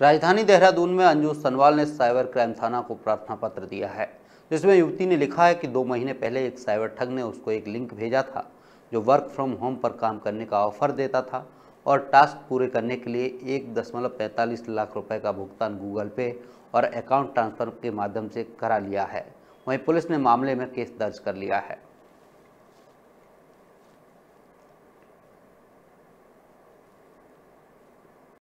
राजधानी देहरादून में अंजू सनवाल ने साइबर क्राइम थाना को प्रार्थना पत्र दिया है जिसमें युवती ने लिखा है कि दो महीने पहले एक साइबर ठग ने उसको एक लिंक भेजा था जो वर्क फ्रॉम होम पर काम करने का ऑफर देता था और टास्क पूरे करने के लिए एक दशमलव पैंतालीस लाख रुपए का भुगतान गूगल पे और अकाउंट ट्रांसफर के माध्यम से करा लिया है वहीं पुलिस ने मामले में केस दर्ज कर लिया है